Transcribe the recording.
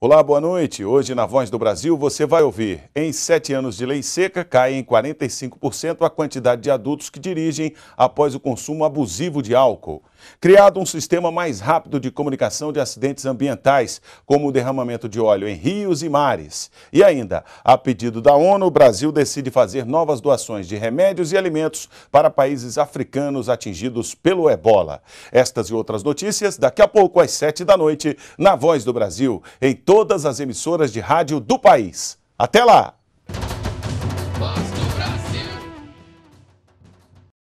Olá, boa noite. Hoje na Voz do Brasil você vai ouvir: em sete anos de lei seca, cai em 45% a quantidade de adultos que dirigem após o consumo abusivo de álcool. Criado um sistema mais rápido de comunicação de acidentes ambientais, como o derramamento de óleo em rios e mares. E ainda, a pedido da ONU, o Brasil decide fazer novas doações de remédios e alimentos para países africanos atingidos pelo ebola. Estas e outras notícias daqui a pouco às sete da noite, na Voz do Brasil, em todas as emissoras de rádio do país. Até lá!